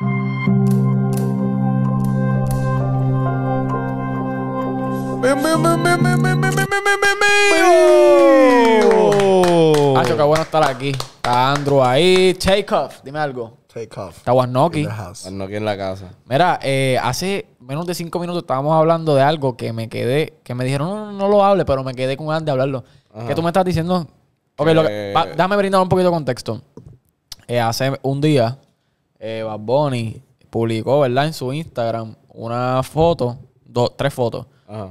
¡Acho, ah, qué bueno estar aquí. Está Andrew ahí. Take off, dime algo. Take off. Está Wasnoki. en la casa. Mira, eh, hace menos de cinco minutos estábamos hablando de algo que me quedé, que me dijeron, no, no lo hable, pero me quedé con ganas de hablarlo. Que ¿Qué tú me estás diciendo? Ok, eh, brindar un poquito de contexto. Eh, hace un día eva eh, publicó, ¿verdad? En su Instagram una foto, tres fotos.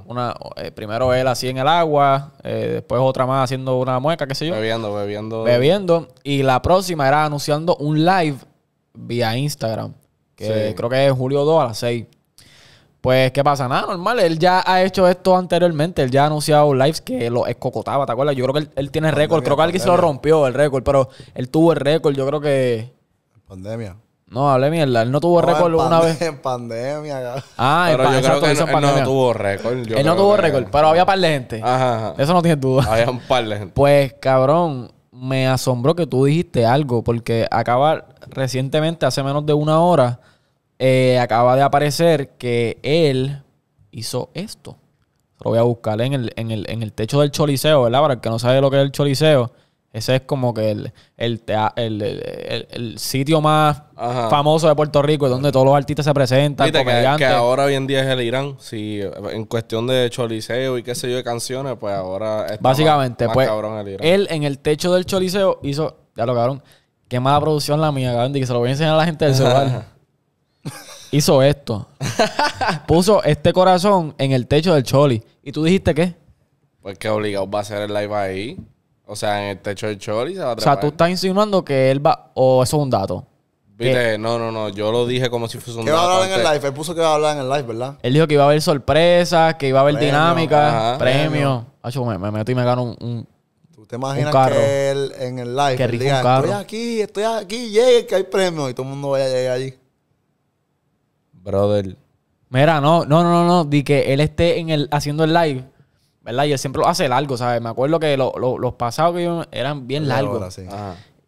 Una, eh, primero él así en el agua, eh, después otra más haciendo una mueca, qué sé yo. Bebiendo, bebiendo. Bebiendo. Y la próxima era anunciando un live vía Instagram, que creo que es julio 2 a las 6. Pues, ¿qué pasa? Nada, normal. Él ya ha hecho esto anteriormente. Él ya ha anunciado lives que lo escocotaba, ¿te acuerdas? Yo creo que él tiene récord. Creo que alguien se lo rompió el récord, pero él tuvo el récord, yo creo que... Pandemia. No, hablé mierda. Él no tuvo récord una vez. En pandemia, Ah, pero yo creo que él, no tuvo récord. Él no tuvo récord, pero había un par de gente. Ajá, Eso no tienes duda. Había un par de gente. Pues, cabrón, me asombró que tú dijiste algo, porque acaba recientemente, hace menos de una hora, eh, acaba de aparecer que él hizo esto. Lo voy a buscar en el, en el, en el techo del Choliseo, ¿verdad? Para el que no sabe lo que es el Choliseo. Ese es como que el, el, el- sitio más famoso de Puerto Rico, donde todos los artistas se presentan, Viste, que, ahora hoy en día es el Irán. Si en cuestión de choliseo y qué sé yo de canciones, pues ahora Básicamente, pues, él en el techo del Choliseo hizo, ya lo cabrón, qué mala producción la mía, cabrón, que se lo voy a enseñar a la gente del celular. hizo esto. Puso este corazón en el techo del Choli. ¿Y tú dijiste qué? Pues que obligado va a hacer el live ahí. O sea, en el techo del y se va a O sea, tú estás insinuando que él va. O eso es un dato. Viste, no, no, no. Yo lo dije como si fuese un dato. ¿Qué va a hablar en el live? Él puso que va a hablar en el live, ¿verdad? Él dijo que iba a haber sorpresas, que iba a haber dinámicas, dinámica, premios. Premio. Me, me, meto y me gano un, un ¿Te imaginas que él en el live que carro. estoy aquí, estoy aquí, llegue que hay premios. y todo el mundo vaya a llegar allí? Brother. Mira, no, no, no, no, di que él esté en el, haciendo el live ¿verdad? Y él siempre lo hace largo, ¿sabes? Me acuerdo que los los pasados que iban eran bien largos.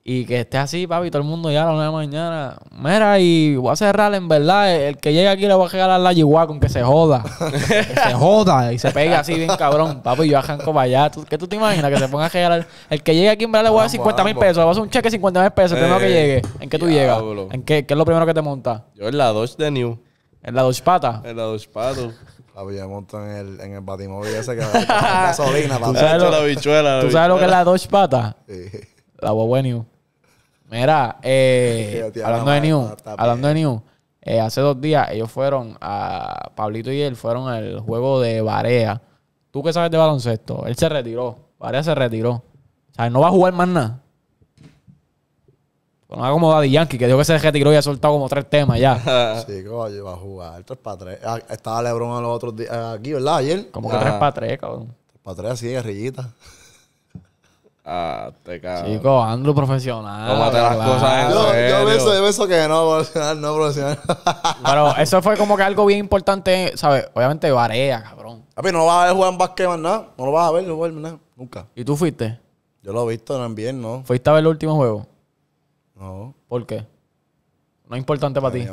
Y que esté así, papi, todo el mundo ya a la una de la mañana. Mira, y voy a cerrar, en verdad, el que llegue aquí le voy a regalar la yigua con que se joda. que se joda y se pega así bien cabrón. Papi, yo arranco para allá. ¿Qué tú te imaginas? Que se ponga a regalar. El que llegue aquí, en verdad, le voy a dar 50 mil pesos. Le voy a hacer un cheque de 50 mil pesos. El primero que eh, llegue. ¿En qué tú llegas? ¿En qué, qué es lo primero que te monta? Yo en la Dodge de New. ¿En la Dodge Pata? En la Dodge Pato. Había en el, en el batimóvil ese que gasolina, para ¿Tú sabes, la bichuela, ¿tú sabes lo que es la Dodge Pata? Sí. La Huawei New. Mira, eh, hablando de New, hablando eh, de hace dos días ellos fueron a... Pablito y él fueron al juego de Varea. ¿Tú qué sabes de baloncesto? Él se retiró. Varea se retiró. O sea, él no va a jugar más nada. No hago como Daddy Yankee, que dijo que se retiró y ha soltado como tres temas ya. sí, yo va a jugar. Tres para tres. Ah, estaba LeBron a los otros días eh, aquí, ¿verdad? Ayer. Como que tres ah. para tres, cabrón. Tres para tres, así guerrillita. Ah, te cago. Chico, Andrew profesional. Tómate las cosas en yo, serio. Yo pienso, yo que no, profesional, no profesional. Pero eso fue como que algo bien importante, ¿sabes? Obviamente varea, cabrón. A mí no vas a ver jugar en básquet más nada. No lo vas a ver, no nada. Nunca. ¿Y tú fuiste? Yo lo he visto también, ¿no? ¿Fuiste a ver el último juego? No. ¿Por qué? No es importante para ti.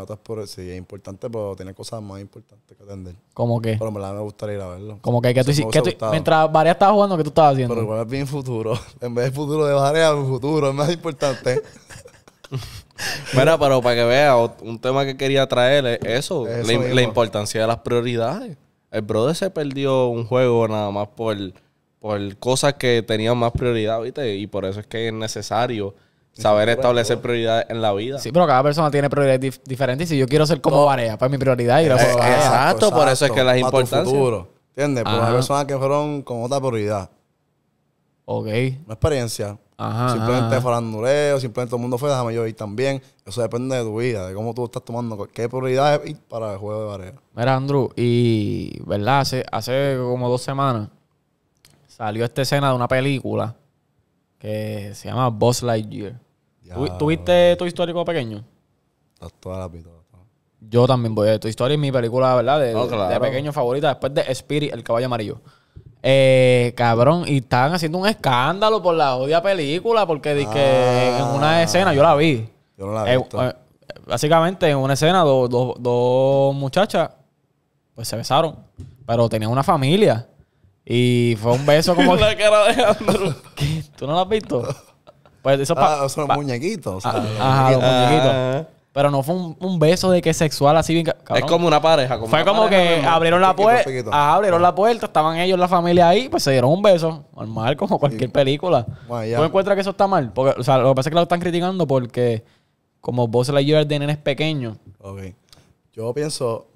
sí, es importante, pero tiene cosas más importantes que atender. ¿Cómo que? Pero en me gustaría ir a verlo. ¿Cómo que? ¿Qué que mientras Varea estaba jugando, ¿qué tú estabas haciendo? Pero igual es bien futuro. En vez de futuro de Varea, futuro es más importante. Mira, pero para que veas, un tema que quería traer es eso, la, importancia de las prioridades. El brother se perdió un juego nada más por, por cosas que tenían más prioridad, ¿viste? Y por eso es que es necesario Saber establecer prioridades en la vida. Sí, pero cada persona tiene prioridades diferentes. Y si yo quiero ser como Varea, pues mi prioridad es eh, exacto, por eso es que las importantes. futuro. ¿Entiendes? porque hay personas que fueron con otra prioridad. Ok. Una experiencia. Ajá, simplemente ajá. simplemente todo el mundo fue, déjame yo ir también. Eso depende de tu vida, de cómo tú estás tomando, qué prioridad ir para el juego de Varela? Mira, Andrew, y, ¿verdad? Hace, hace como dos semanas salió esta escena de una película que se llama Boss Lightyear. ¿Tuviste tu historia como pequeño? Todas Yo también voy a Tu historia es mi película, ¿verdad? De, pequeño favorita, después de Spirit, el caballo amarillo. Eh, cabrón, y estaban haciendo un escándalo por la odia película, porque en ah. una escena, yo la vi. Yo no la eh, vi. Eh, básicamente, en una escena, dos muchachas, pues se besaron, pero tenían una familia. Y fue un beso como. de ¿Tú no la has visto? Pues son muñequitos. ajá, Pero no fue un, beso de que sexual así bien. Es como una pareja. fue como que abrieron la puerta. abrieron la puerta, estaban ellos, la familia ahí, pues se dieron un beso. Normal, como cualquier película. ¿Tú encuentras que eso está mal? Porque, o sea, lo que pasa es que lo están criticando porque como vos la llevas de nenes pequeño Ok. Yo pienso,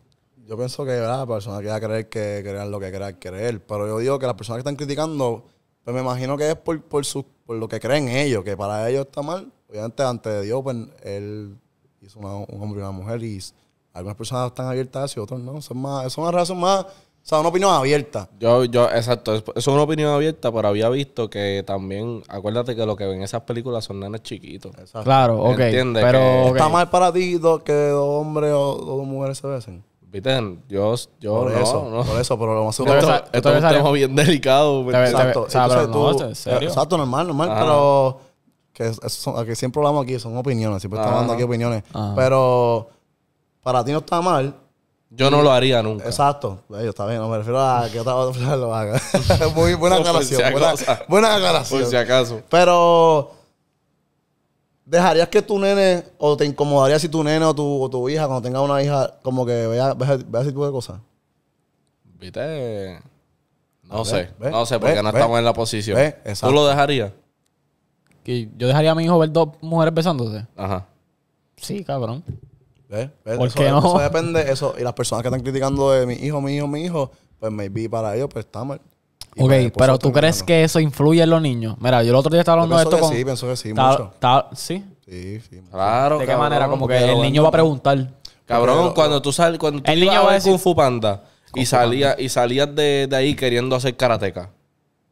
yo pienso que hay la persona que va a creer que crean lo que quiera creer. Pero yo digo que las personas que están criticando pues me imagino que es por, por, por lo que creen ellos, que para ellos está mal. Obviamente, antes de Dios, pues, él hizo un hombre y una mujer y algunas personas están abiertas y otras no. Son más, son una razón más, o sea, una opinión abierta. Yo, yo, exacto, es una opinión abierta, pero había visto que también, acuérdate que lo que ven esas películas son nenes chiquitos. Claro, ok. Pero, Está mal para ti que dos hombres o dos mujeres se besen. Viste, yo, yo por eso, Por eso, pero lo más seguro esto, es un tema bien delicado. Pues. exacto. Exacto, normal, normal, ah. pero que, es, que siempre hablamos aquí, son opiniones, siempre estamos dando aquí ah. opiniones. Ah. Pero para ti no está mal. Yo no lo haría nunca. Exacto. está bien, no me refiero a que otra persona lo haga. Muy buena aclaración. buena, buena aclaración. Por si acaso. Pero ¿Dejarías que tu nene, o te incomodaría si tu nene o tu, tu hija, cuando tenga una hija, como que vea, vea, vea ese de cosas? Viste. No ah, sé, no sé, porque no estamos en la posición. ¿Tú lo dejarías? yo dejaría a mi hijo ver dos mujeres besándose. Ajá. Sí, cabrón. ¿Ves? ¿Por qué no? Eso depende, eso, y las personas que están criticando de mi hijo, mi hijo, mi hijo, pues me vi para ellos, pues está mal. Ok, pero ¿tú crees que eso influye en los niños? Mira, yo el otro día estaba hablando de esto con... Sí, pensó que sí, mucho. ¿Sí? Sí, sí. Claro, ¿De qué manera? Como que el niño va a preguntar. Cabrón, cuando tú sales... Cuando tú el niño va a Kung Fu Panda y salías y salías de, de ahí queriendo hacer karateca.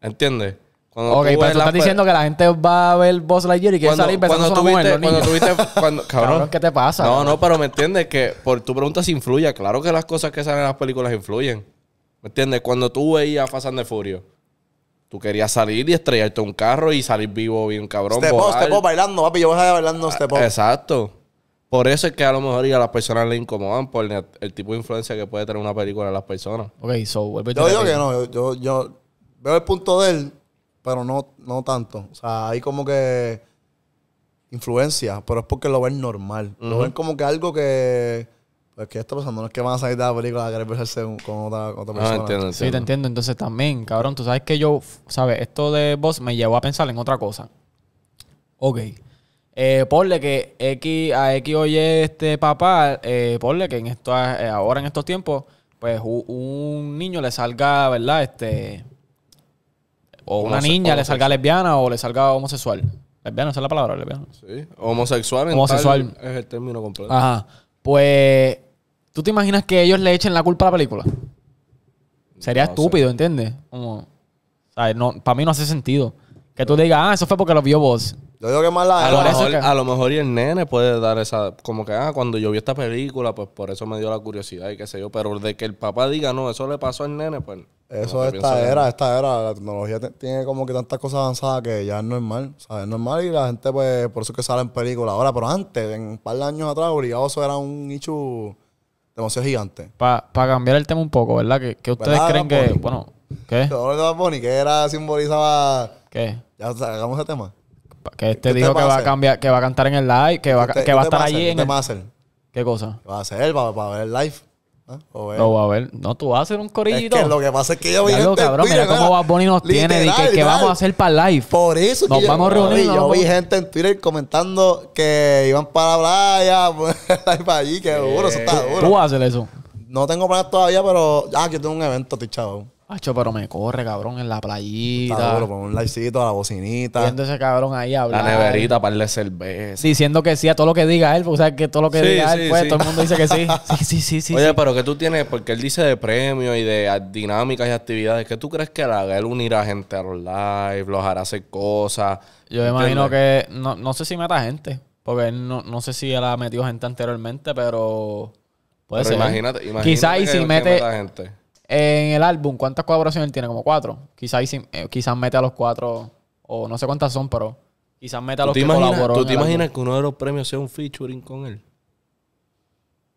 ¿Entiendes? Cuando ok, pero tú estás diciendo que la gente va a ver Boss Lightyear y quiere salir pensando cuando tuviste, cuando tuviste, cuando, cabrón, ¿qué te pasa? No, no, pero me entiendes que por tu pregunta si influye. Claro que las cosas que salen en las películas influyen. ¿Me entiendes? Cuando tú veías Fasan de Furio, tú querías salir y estrellarte un carro y salir vivo bien cabrón. te up, bailando, papi. Yo voy a bailando este up. Exacto. Por eso es que a lo mejor y a las personas le incomodan por el, tipo de influencia que puede tener una película en las personas. Ok, so... Yo digo que no. Yo, veo el punto de él, pero no, no tanto. O sea, hay como que influencia, pero es porque lo ven normal. Lo ven como que algo que pues, ¿qué está pasando? No es que van a salir de la película a querer besarse con otra, otra ah, persona. Sí, te entiendo. Entonces también, cabrón, tú sabes que yo, ¿sabes? Esto de vos me llevó a pensar en otra cosa. Ok. Eh, ponle que X, a X oye este papá, eh, ponle que en eh, ahora en estos tiempos, pues un niño le salga, ¿verdad? Este. O una niña le salga lesbiana o le salga homosexual. Lesbiana, esa es la palabra, lesbiana. Sí. Homosexual, homosexual. es el término completo. Ajá. Pues ¿Tú te imaginas que ellos le echen la culpa a la película? Sería estúpido, ¿entiendes? Como, No, para mí no hace sentido. Que tú digas, ah, eso fue porque lo vio vos. Yo digo que más la a, lo mejor, a lo mejor y el nene puede dar esa. Como que, ah, cuando yo vi esta película, pues por eso me dio la curiosidad y qué sé yo. Pero de que el papá diga, no, eso le pasó al nene, pues. Eso es esta era, esta era. La tecnología tiene como que tantas cosas avanzadas que ya es normal. O sea, es normal y la gente, pues, por eso que sale en película ahora. Pero antes, en un par de años atrás, obligado, eso era un nicho demasiado gigante. Para cambiar el tema un poco, ¿verdad? Que, ustedes creen que, bueno, ¿qué? Todo que era, simbolizaba... ¿Qué? Ya sacamos ese tema. Que este dijo que va a, cambiar, que va a cantar en el live, que va, que va a estar allí en. ¿Qué va a hacer? ¿Qué cosa? va a hacer va, ver el live? ¿Ah? va a ver. No, tú vas a hacer un corillito. Es que lo que pasa es que yo vi este mira cómo Bad Bunny nos tiene. Y que, vamos a hacer para live. Por eso nos vamos a reunir. yo vi gente en Twitter comentando que iban para la playa, para allí, que duro, eso está eh, duro. ¿Tú haces eso? No tengo planes todavía, pero. Ah, que tengo un evento, tichado pero me corre, cabrón, en la playita. Claro, un likecito a la bocinita. Viendo ese cabrón ahí hablando. La neverita, para de cerveza. Diciendo que sí a todo lo que diga él, porque sea que todo lo que diga él, pues todo el mundo dice que sí. Sí, sí, sí, Oye, pero que tú tienes, porque él dice de premios y de dinámicas y actividades, ¿qué tú crees que él haga? Él unirá gente a los lives? los hará hacer cosas. Yo imagino que, no, no sé si meta gente, porque él no, no sé si él ha metido gente anteriormente, pero... Puede ser. ¿eh? Imagínate, imagínate. Quizás y si mete. Gente. En el álbum, ¿cuántas colaboraciones tiene? Como cuatro. Quizás, eh, quizás mete a los cuatro, o no sé cuántas son, pero quizás mete a los que ¿Tú te imaginas que uno de los premios sea un featuring con él?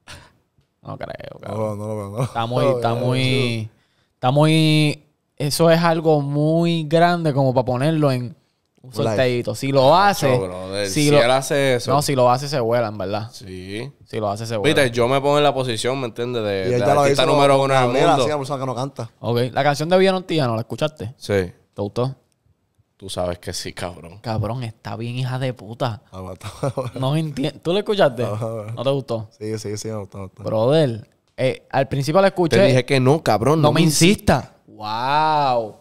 No creo, cabrón. No, no, no, muy, está muy, está muy... Eso es algo muy grande como para ponerlo en un sorteíto. Si lo hace. si, él hace eso. No, si lo hace, se vuela, en verdad. Sí. Si lo hace, se vuela. Viste, yo me pongo en la posición, ¿me entiendes? De, y de número uno en el mundo. persona que no canta. Ok. La canción de Villano no ¿la escuchaste? Sí. ¿Te gustó? Tú sabes que sí, cabrón. Cabrón, está bien, hija de puta. Ah, no entiendo. ¿Tú la escuchaste? Ah, ¿No te gustó? Sí, sí, sí, me gustó. Brother, eh, al principio la escuché. Te dije que no, cabrón. No, me insista. insista. ¡Wow!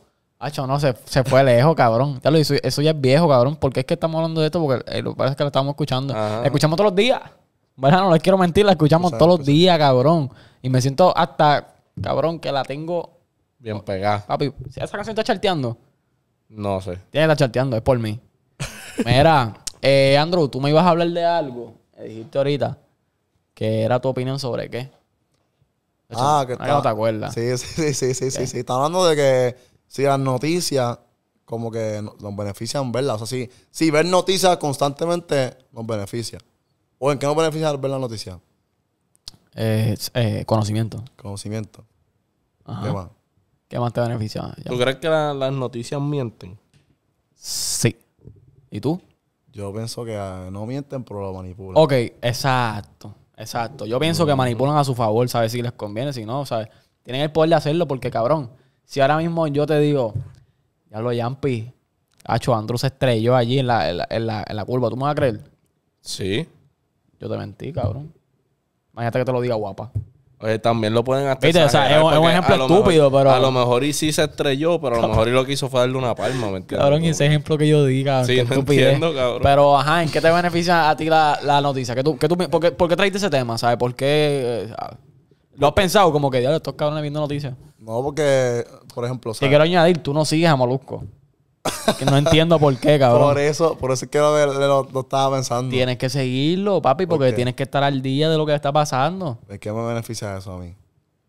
no, se, se fue lejos, cabrón. Ya lo hizo, eso ya es viejo, cabrón. ¿Por qué es que estamos hablando de esto? Porque eh, parece que lo estamos escuchando. escuchamos todos los días. Bueno, no les quiero mentir, la escuchamos todos los días, cabrón. Y me siento hasta, cabrón, que la tengo. Bien pegada. Papi, ¿esa canción está charteando? No sé. Tiene la charteando, es por mí. Mira, eh, Andrew, tú me ibas a hablar de algo. dijiste ahorita. Que era tu opinión sobre qué. ah, que está. te acuerdas. Sí, sí, sí, sí, sí, sí, sí. Está hablando de que si las noticias como que nos benefician verlas. O sea, si, si ver noticias constantemente nos beneficia. ¿O en qué nos beneficia ver las noticias? Eh, conocimiento. Conocimiento. ¿Qué más? ¿Qué más te beneficia? ¿Tú crees que las noticias mienten? Sí. ¿Y tú? Yo pienso que ah, no mienten, pero lo manipulan. Ok, exacto. Exacto. Yo pienso que manipulan a su favor, ¿sabes? Si les conviene, si no, ¿sabes? Tienen el poder de hacerlo porque, cabrón, si ahora mismo yo te digo, ya lo Yampi, Hacho Andrew se estrelló allí en la, curva, ¿tú me vas a creer? Sí. Yo te mentí, cabrón. Imagínate que te lo diga guapa. Oye, también lo pueden hacer. O es, un ejemplo estúpido, pero. A lo mejor y sí se estrelló, pero a lo mejor y lo que hizo fue darle una palma, ¿me entiendes? Cabrón, ese ejemplo que yo diga. Sí, estúpido. Pero, ajá, ¿en qué te beneficia a ti la, noticia? Que tú, tú, por, qué, traiste ese tema? ¿Sabes? ¿Por qué? Eh, ah, ¿Lo has pensado? Como que, le estos cabrones viendo noticias. No, porque, por ejemplo. Te quiero añadir, tú no sigues a Molusco. Que no entiendo por qué, cabrón. Por eso, por eso es ver, lo, estaba pensando. Tienes que seguirlo, papi, porque tienes que estar al día de lo que está pasando. ¿De qué me beneficia eso a mí?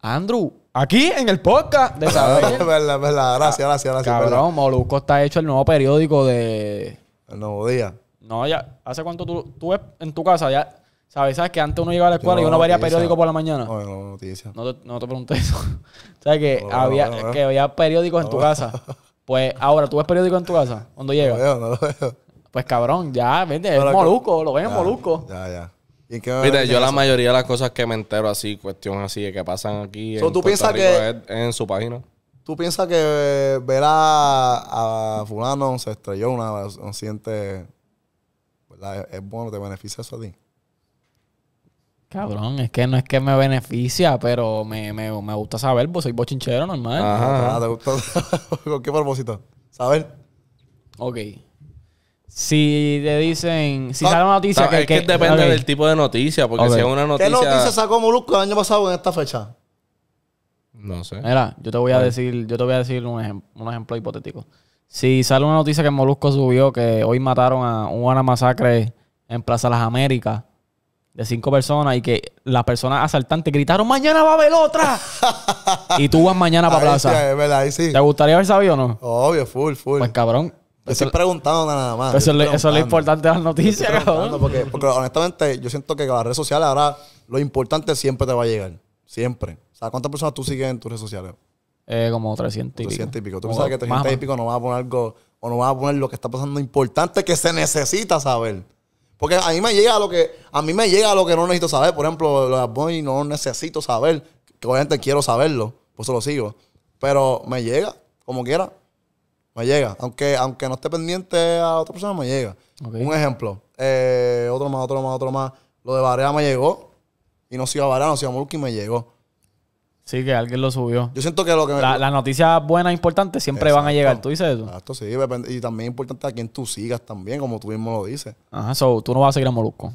Andrew, aquí en el podcast de ah, saber. verdad, verdad. Gracias, gracias, gracias. Cabrón, Molusco está hecho el nuevo periódico de. El nuevo día. No, ya. ¿Hace cuánto tú, tú en tu casa? Ya ¿Sabes? ¿Sabes que antes uno llegaba a la escuela y uno veía periódico por la mañana? No, no, noticias. No te, no te pregunté eso. ¿Sabes que, había, que había periódicos en tu casa? Pues ahora, ¿tú ves periódico en tu casa? Cuando llegas. No lo veo, no lo veo. Pues cabrón, ya, vende, es molusco, lo ven en molusco. Ya, ya. ¿Y Mira, yo la mayoría de las cosas que me entero así, cuestiones así, que pasan aquí en tú Rico en su página. ¿Tú piensas que ver a, a fulano se estrelló una, un siente, ¿verdad? es bueno, te beneficia eso a ti. Cabrón, es que no es que me beneficia, pero me, gusta saber, pues soy bochinchero normal. Ajá, ah, ¿te gusta ¿Con qué propósito? ¿Saber? Ok. Si te dicen, si sale una noticia ah, que, es que, depende del tipo de noticia, porque si es una noticia. ¿Qué noticia sacó Molusco el año pasado en esta fecha? No sé. Mira, yo te voy a, decir, yo te voy a decir un, un ejemplo hipotético. Si sale una noticia que Molusco subió que hoy mataron a una masacre en Plaza Las Américas de cinco personas y que las personas asaltantes gritaron, mañana va a haber otra. y tú vas mañana para plaza. es verdad, ahí sí. ¿Te gustaría haber sabido o no? Obvio, full, full. Pues cabrón. Yo estoy preguntando nada más. Eso, es lo importante de las noticias, cabrón. Porque, honestamente yo siento que las redes sociales ahora lo importante siempre te va a llegar. Siempre. O sea, ¿cuántas personas tú sigues en tus redes sociales? Eh, como 300 y 300 y pico. Tú sabes que 300 y pico no va a poner algo, o no va a poner lo que está pasando importante que se necesita saber. Porque a mí me llega lo que, a mí me llega lo que no necesito saber. Por ejemplo, voy no necesito saber. Que obviamente quiero saberlo. Por eso lo sigo. Pero me llega, como quiera. Me llega. Aunque, aunque no esté pendiente a otra persona, me llega. Un ejemplo. Eh, otro más, otro más, otro más. Lo de Barea me llegó. Y no sigo a Barea, no sigo a Mulky, me llegó. Sí, que alguien lo subió. Yo siento que lo que... La, Las noticias buenas, e importantes, siempre van a llegar. ¿Tú dices eso? Exacto, sí. Y también es importante a quién tú sigas también, como tú mismo lo dices. Ajá, so, tú no vas a seguir a Molusco.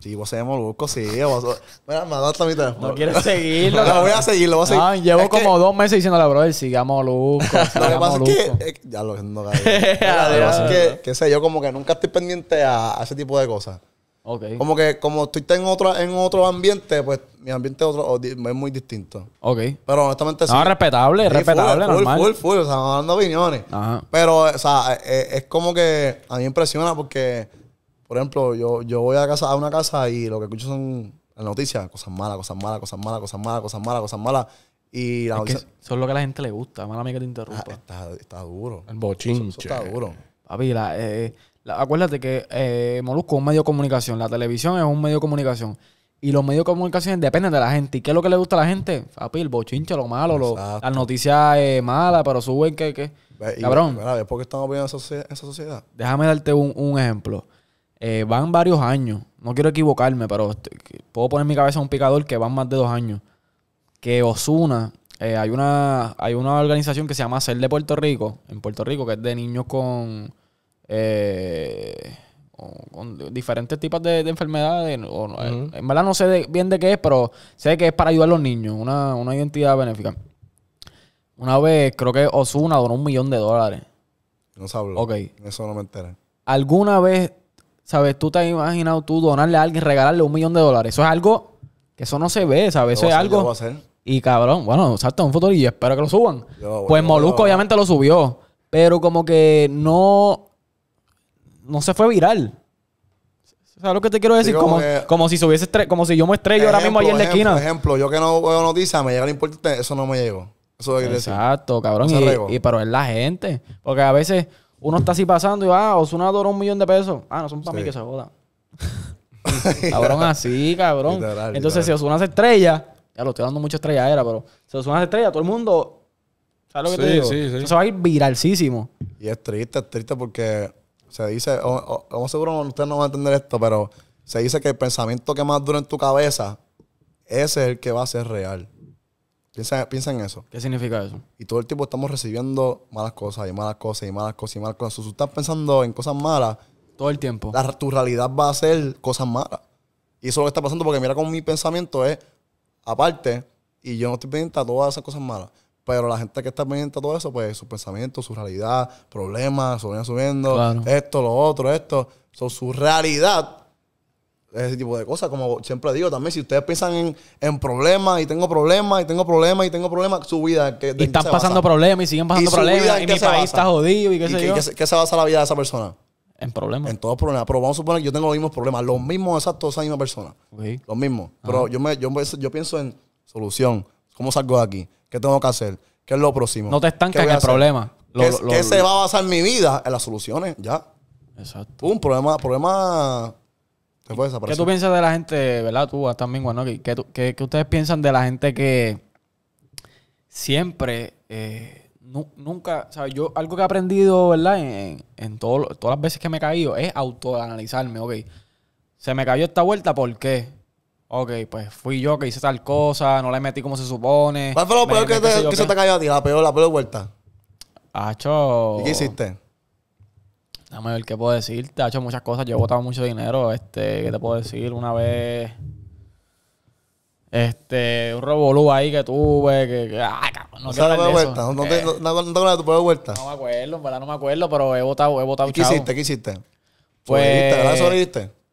Sí, voy a seguir a Molusco, sí. Vos a... Mira, me hasta mi teléfono. No quieres seguirlo. No voy a seguirlo. lo voy a seguir. Ah, llevo como dos meses diciéndole, brother, siga a Molusco. lo que pasa es que... Eh, ya lo no, Lo que pasa es que, qué sé yo, como que nunca estoy pendiente a ese tipo de cosas. Como que como estoy en otro, en otro ambiente, pues mi ambiente es, muy distinto. Ok. Pero honestamente sí. respetable, respetable, normal. Full, full, full, o sea, dando opiniones. Ajá. Pero, o sea, e, e, es, como que a mí me impresiona porque, por ejemplo, yo, yo voy a, casa, a una casa y lo que escucho son las noticias, cosas malas, cosas malas, cosas malas, cosas malas, cosas malas, cosas malas. Y la es son lo que a la gente le gusta. Mala amiga que te interrumpa. Ah, está, duro. El bochinche. Eso, está duro. Papi, la, eh, acuérdate que eh, Molusco es un medio de comunicación, la televisión es un medio de comunicación. Y los medios de comunicación dependen de la gente. ¿Y qué es lo que le gusta a la gente? a el bochinche, lo malo, la las noticias eh, malas, pero suben que... qué. Cabrón. ¿Por qué estamos viviendo esa sociedad? Déjame darte un, ejemplo. Eh, van varios años. No quiero equivocarme, pero este, puedo poner mi cabeza un picador que van más de dos años. Que Osuna, hay, una, hay una organización que se llama Ser de Puerto Rico, en Puerto Rico, que es de niños con eh, con diferentes tipos de, enfermedades. Eh, en verdad no sé bien de qué es, pero sé que es para ayudar a los niños, una, identidad benéfica. Una vez creo que Osuna donó un millón de dólares. No se habló. Ok. Eso no me enteré. ¿Alguna vez, sabes, tú te has imaginado tú donarle a alguien, regalarle un millón de dólares? Eso es algo que eso no se ve, ¿sabes? Eso es algo... Y cabrón, bueno, salta un foto y espero que lo suban. pues Molusco obviamente lo subió. Pero como que no no se fue viral. ¿Sabes lo que te quiero decir? como, si como si yo me estrello ahora mismo ahí en la esquina. Por ejemplo, yo que no veo noticias, me llega lo importante, eso no me llegó. Eso es lo que Exacto, cabrón. y, pero es la gente. Porque a veces uno está así pasando y va, ah, Osuna adoró un millón de pesos. Ah, no son para mí que se joda. cabrón, así, cabrón. Entonces, si Osuna se estrella, ya lo estoy dando mucha estrella era, pero si Osuna se estrella, todo el mundo. ¿Sabes lo que te digo? Sí, sí. Eso se va a ir viralcísimo. Y es triste, es triste porque se dice, o, seguro ustedes no va a entender esto, pero se dice que el pensamiento que más dura en tu cabeza, ese es el que va a ser real. Piensa, piensa en eso. ¿Qué significa eso? Y todo el tiempo estamos recibiendo malas cosas y malas cosas y malas cosas y malas cosas. Si tú estás pensando en cosas malas, todo el tiempo. tu realidad va a ser cosas malas. Y eso lo está pasando porque mira cómo mi pensamiento es aparte y yo no estoy pendiente a todas esas cosas malas. Pero la gente que está pendiente de todo eso, pues su pensamiento, su realidad, problemas, subiendo, subiendo, esto, lo otro, esto. son su realidad, ese tipo de cosas. Como siempre digo también, si ustedes piensan en, en problemas y tengo problemas y tengo problemas y tengo problemas, su vida. Que, y están pasando problemas y siguen pasando problemas y mi país está jodido y qué sé yo. se basa la vida de esa persona? En problemas. En todos problemas. Pero vamos a suponer que yo tengo los mismos problemas. Los mismos exactos, esa misma persona. Los mismos. Pero yo, me, yo pienso en solución. ¿Cómo salgo de aquí? ¿Qué tengo que hacer? ¿Qué es lo próximo? No te estanca en el problema. ¿Qué, se va a basar mi vida? En las soluciones, ya. Exacto. Un problema, problema ¿Qué tú piensas de la gente, verdad? Tú también, bueno, ¿qué, qué, qué ustedes piensan de la gente que siempre, eh, nunca, ¿sabes? Yo algo que he aprendido, ¿verdad? En, todas las veces que me he caído es autoanalizarme, ok. Se me cayó esta vuelta, ¿por qué? ok, pues fui yo que hice tal cosa, no la metí como se supone. ¿Cuál fue lo peor que, que se te cayó a ti? La peor, la peor vuelta. Hacho. ¿Y qué hiciste? La ver qué puedo decirte. Ha hecho muchas cosas. Yo he botado mucho dinero. Este, ¿qué te puedo decir? Una vez. Este, un revolú ahí que tuve, que, ah, cabrón, no vuelta, no, te, eh, tu de tu vuelta. No me acuerdo, en verdad no me acuerdo, pero he votado, he votado ¿Y qué hiciste? ¿Qué hiciste? Pues, ¿Sobreviviste? ¿Verdad ¿La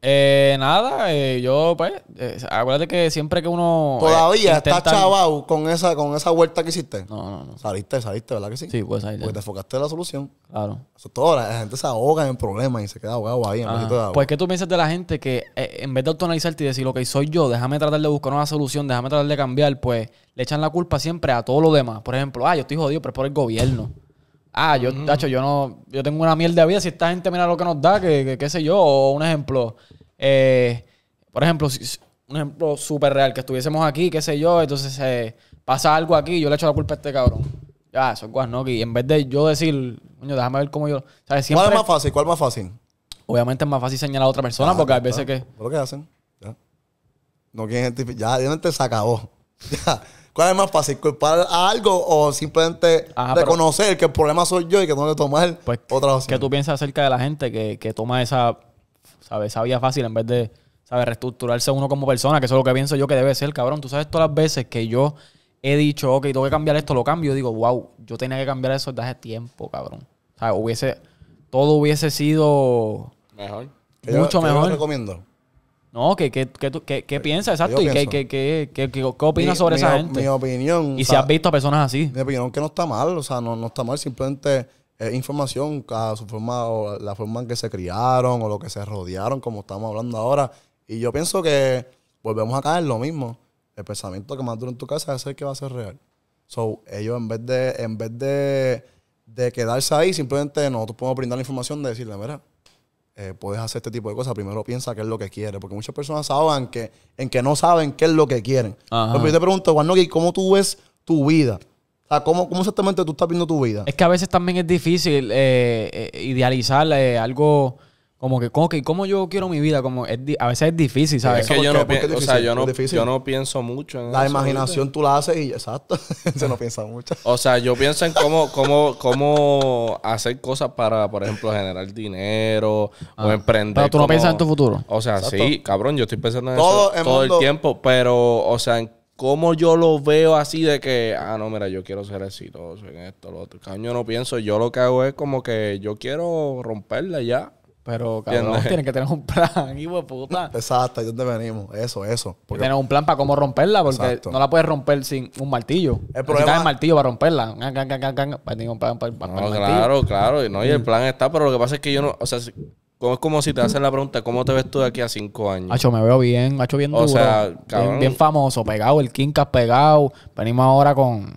eh, nada, eh, yo pues, eh, acuérdate que siempre que uno... Eh, Todavía está estás con esa, con esa vuelta que hiciste. No, no, no. Saliste, saliste, ¿verdad que sí? Sí, pues ahí. Porque te enfocaste en la solución. Claro. Eso todo, la gente se ahoga en problemas y se queda ahogado ahí. pues que tú piensas de la gente que en vez de autonalizarte y decir, que soy yo, déjame tratar de buscar una solución, déjame tratar de cambiar, pues le echan la culpa siempre a todos los demás. Por ejemplo, ah, yo estoy jodido, pero es por el gobierno. Ah, yo, yo no. Yo tengo una mierda de vida. Si esta gente mira lo que nos da, que qué sé yo. O un ejemplo. Eh, por ejemplo, un ejemplo súper real, que estuviésemos aquí, qué sé yo, entonces eh, pasa algo aquí, yo le echo la culpa a este cabrón. Ya, eso es Y En vez de yo decir, coño, déjame ver cómo yo. ¿Cuál es más fácil? ¿Cuál es más fácil? Obviamente es más fácil señalar a otra persona, ah, porque hay veces que. ¿Por lo que hacen? Ya. No quieren gente. Ya, ya no te saca acabó. Ya. ¿Cuál es más fácil? ¿Culpar a algo o simplemente reconocer que el problema soy yo y que tengo que tomar pues, otra opción? ¿Qué tú piensas acerca de la gente que, toma esa, ¿sabes? esa vía fácil en vez de ¿sabes? reestructurarse uno como persona? Que eso es lo que pienso yo que debe ser, cabrón. Tú sabes todas las veces que yo he dicho, ok, tengo que cambiar esto, lo cambio. digo, wow, yo tenía que cambiar eso desde hace tiempo, cabrón. O sea, hubiese, todo hubiese sido mejor. mucho mejor. recomiendo no, ¿qué, qué, piensas? Exacto. ¿Y qué, opinas sobre esa gente? Mi opinión. Y si has visto a personas así. Mi opinión que no está mal, o sea, no, no está mal, simplemente información a su forma o la forma en que se criaron o lo que se rodearon, como estamos hablando ahora. Y yo pienso que volvemos a caer lo mismo. El pensamiento que más dura en tu casa es el que va a ser real. So, ellos en vez de, en vez de, de quedarse ahí, simplemente nosotros podemos brindar la información de decirle, ¿verdad? Eh, puedes hacer este tipo de cosas, primero piensa qué es lo que quieres. Porque muchas personas saben que, en que no saben qué es lo que quieren. Pero yo te pregunto, Juan ¿cómo tú ves tu vida? O sea, ¿cómo, ¿cómo, exactamente tú estás viendo tu vida? Es que a veces también es difícil eh, eh idealizar eh, algo como que, como que, ¿cómo yo quiero mi vida? Como es a veces es difícil, ¿sabes? Es que yo no, pienso, o sea, yo, no, pienso mucho en La imaginación tú la haces y exacto, se no piensa mucho. O sea, yo pienso en cómo, cómo, cómo hacer cosas para, por ejemplo, generar dinero o ah. emprender. Pero tú no piensas en tu futuro. O sea, sí, cabrón, yo estoy pensando en eso todo el tiempo, pero, o sea, en cómo yo lo veo así de que, ah, no, mira, yo quiero ser exitoso en esto, lo otro. Yo no pienso, yo lo que hago es como que yo quiero romperla ya. Pero, cabrón, tienen que tener un plan, hijo de puta. Exacto, ¿y dónde venimos? Eso, eso. Porque... Tener un plan para cómo romperla, porque no la puedes romper sin un martillo. El problema... Necesitas el martillo para romperla. Pues, no, claro, claro. Y, no, y el mm. plan está, pero lo que pasa es que yo no... O sea, es como si te hacen la pregunta, ¿cómo te ves tú de aquí a cinco años? Hacho, me veo bien, hacho bien duro. O sea, Bien, famoso, pegado, el Kinkas pegado. Venimos ahora con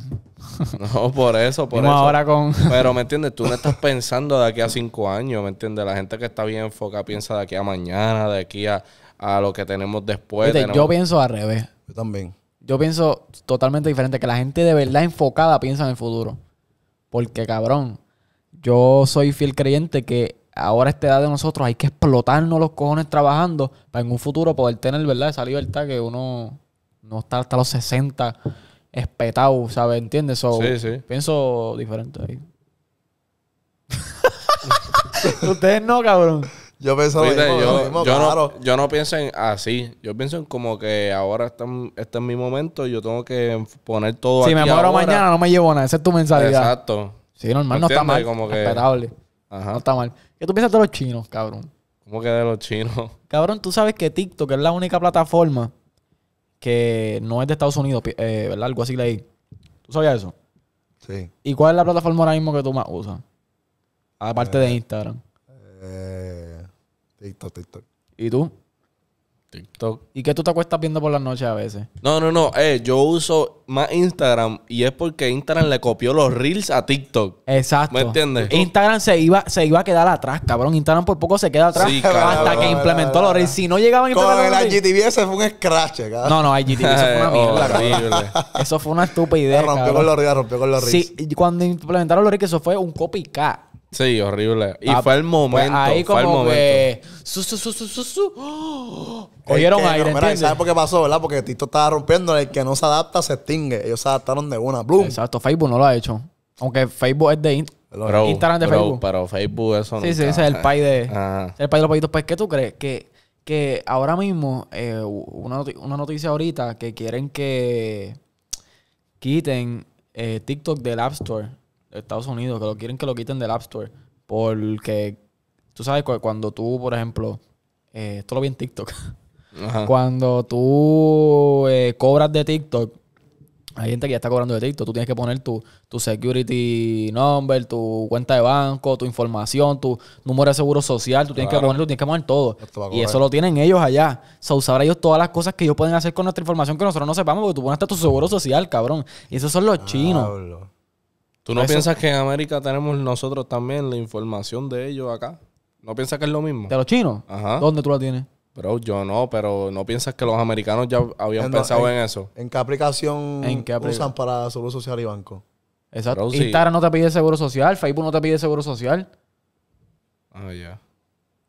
No, por eso, por eso. ahora con... Pero, ¿me entiendes? Tú no estás pensando de aquí a cinco años, ¿me entiendes? La gente que está bien enfocada piensa de aquí a mañana, de aquí a, a lo que tenemos después. Yo pienso al revés. Yo también. Yo pienso totalmente diferente, que la gente de verdad enfocada piensa en el futuro. Porque, cabrón, yo soy fiel creyente que ahora a esta edad de nosotros hay que explotarnos los cojones trabajando para en un futuro poder tener, ¿verdad? Esa libertad que uno no está hasta los 60 espetado, ¿sabes? ¿Entiendes? sí, sí. Pienso diferente ahí. Ustedes no, cabrón. Yo pensaba yo, no, yo, no, pienso en así. Yo pienso en como que ahora está, este mi momento. ...y Yo tengo que poner todo Si me muero mañana, no me llevo nada. Esa es tu mensalidad. Exacto. Sí, normal. No, está mal. Como que... Ajá. No está mal. ¿Qué tú piensas de los chinos, cabrón? ¿Cómo que de los chinos? Cabrón, tú sabes que TikTok es la única plataforma que no es de Estados Unidos, eh, ¿verdad? Algo así leí. ¿Tú sabías eso? Sí. ¿Y cuál es la plataforma ahora mismo que tú más usas? Aparte de eh, Instagram. Eh, TikTok, TikTok. ¿Y tú? TikTok. ¿Y qué tú te acuestas viendo por las noches a veces? No, no, no. Eh, yo uso más Instagram y es porque Instagram le copió los reels a TikTok. Exacto. ¿Me entiendes? Instagram se iba, se iba a quedar atrás, cabrón. Instagram por poco se queda atrás hasta que implementó los reels. Si no llegaban a Con el ese fue un scratch, cabrón. No, no, IGTV. Eso fue una mierda. Horrible. Eso fue una estupidez. rompió con los rompió con los reels. Sí, cuando implementaron los reels, eso fue un copycat. Sí, horrible. Y ah, fue el pues, momento. ahí fue el que... momento. Su, oyeron ahí. ¿Sabes por qué pasó, verdad? Porque TikTok estaba rompiendo. El que no se adapta se extingue. Ellos se adaptaron de una. Bloom. Exacto. Facebook no lo ha hecho. Aunque Facebook es de Instagram de Facebook. Pero Facebook eso no. Sí, sí, ese es el país de. el país de los payitos. Pues, ¿qué tú crees? Que, que ahora mismo, eh, una, noticia ahorita que quieren que quiten eh, TikTok del App Store Estados Unidos que lo quieren que lo quiten del App Store. Porque tú sabes cuando tú, por ejemplo, eh, esto lo vi en TikTok. Cuando tú eh, cobras de TikTok, hay gente que ya está cobrando de TikTok. Tú tienes que poner tu, tu security number, tu cuenta de banco, tu información, tu número de seguro social. Tú tienes que ponerlo, tienes que poner todo. Y eso lo tienen ellos allá. sea, usar ellos todas las cosas que ellos pueden hacer con nuestra información que nosotros no sepamos, porque tú pones hasta tu seguro social, cabrón. Y esos son los chinos. ¿Tú no piensas que en América tenemos nosotros también la información de ellos acá? ¿No piensas que es lo mismo? ¿De los chinos? Ajá. ¿Dónde tú la tienes? Pero yo no, pero ¿no piensas que los americanos ya habían pensado en, eso? ¿En qué aplicación ¿En usan para seguro social y banco? Exacto. Instagram no te pide seguro social, Facebook no te pide seguro social. Ah, ya.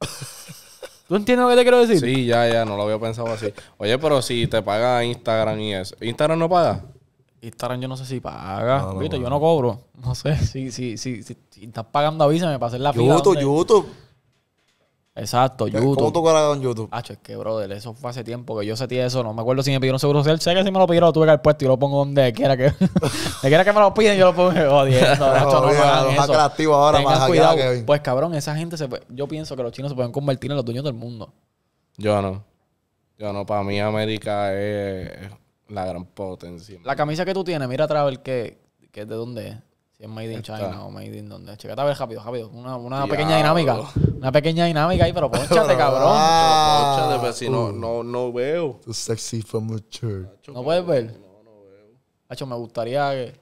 ¿Tú entiendes lo que te quiero decir? Sí, ya, ya, no lo había pensado así. Oye, pero si te paga Instagram y eso. ¿Instagram no paga? Instagram yo no sé si paga. Viste, yo no cobro. No sé, si, si, si, si, estás pagando avísame para hacer la YouTube, fila. YouTube, YouTube. Exacto, YouTube. ¿Cómo tú cobras en YouTube? Ah, es que, brother, eso fue hace tiempo que yo sentía eso. No me acuerdo si me pidieron seguro social. Sé que si me lo pidieron lo tuve que haber puesto y lo pongo donde quiera que... donde quiera que me lo piden, yo lo pongo... Odio, oh, no, no, no, no, ahora, más cuidado. pues, cabrón, esa gente se... Yo pienso que los chinos se pueden convertir en los dueños del mundo. Yo no. Yo no. Para mí América es la gran potencia. La camisa que tú tienes, mira Travel que, que es de dónde es. Si es Made in China o Made in dónde. Chécate a ver rápido, rápido. Una, una pequeña dinámica. Una pequeña dinámica ahí, pero ponchate, cabrón. Ah, ponchate, pero pues, si no, uh. no, no veo. Tú sexy from mature. ¿No puedes ver? No, no veo. Hacho, me gustaría que.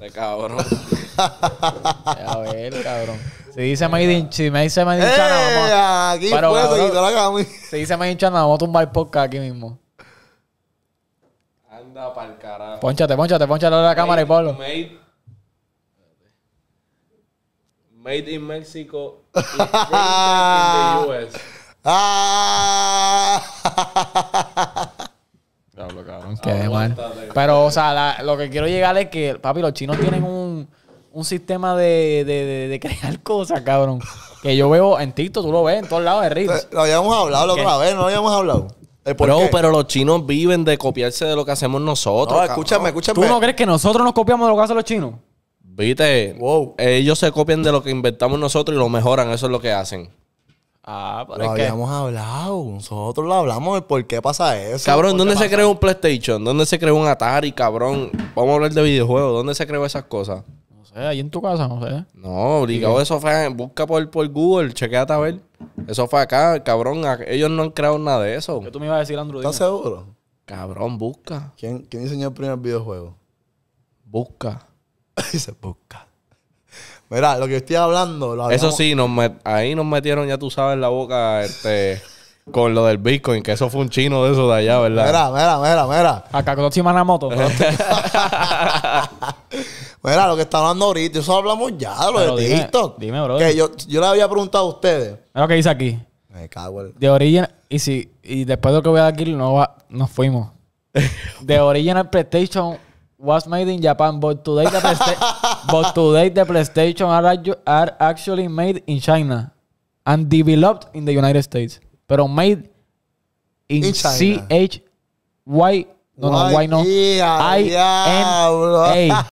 De cabrón. a ver, cabrón. Si dice Made in, si me dice Made in China, ¡Eh! vamos a... Aquí pero, puedo, la Si dice Made in China, vamos a tumbar podcast aquí mismo anda para el carajo. Ponchate, ponchate, ponchate la cámara y ponlo. Made, made in Mexico, in the US. ¡Ah! Diablo, cabrón. Qué mal. Pero, o sea, lo que quiero llegar es que, papi, los chinos tienen un, un sistema de, de, de, crear cosas, cabrón. Que yo veo en TikTok, tú lo ves en todos lados de Reels. Lo habíamos hablado la otra vez, no lo habíamos hablado. Eh, Bro, pero los chinos viven de copiarse de lo que hacemos nosotros. No, escúchame, escúchame. ¿Tú no crees que nosotros nos copiamos de lo que hacen los chinos? Viste, ellos se copian de lo que inventamos nosotros y lo mejoran, eso es lo que hacen. Ah, pero lo habíamos hablado. Nosotros lo hablamos de por qué pasa eso. Cabrón, ¿dónde se creó un PlayStation? ¿Dónde se creó un Atari, cabrón? Vamos a hablar de videojuegos. ¿Dónde se creó esas cosas? sé, ahí en tu casa, no sé. No, obligado, eso fue. Busca por, por Google, chequeate a ver. Eso fue acá, cabrón. Ellos no han creado nada de eso. ¿Qué tú me ibas a decir, Andrew? ¿Estás seguro? Cabrón, busca. ¿Quién, quién diseñó el primer videojuego? Busca. Dice busca. Mira, lo que estoy hablando. eso sí, ahí nos metieron, ya tú sabes, en la boca este, con lo del Bitcoin, que eso fue un chino de eso de allá, ¿verdad? Mira, mira, mira, mira. Acá con moto Mira, lo que está hablando ahorita, eso hablamos ya, lo de Que yo, le había preguntado a ustedes. Mira lo que dice aquí. Me cago De origen, y si, y después de lo que voy a decir, no nos fuimos. the original PlayStation was made in Japan, but today the, PlayStation are, actually made in China and developed in the United States. Pero made in, China. No, no, why no. I, N, A.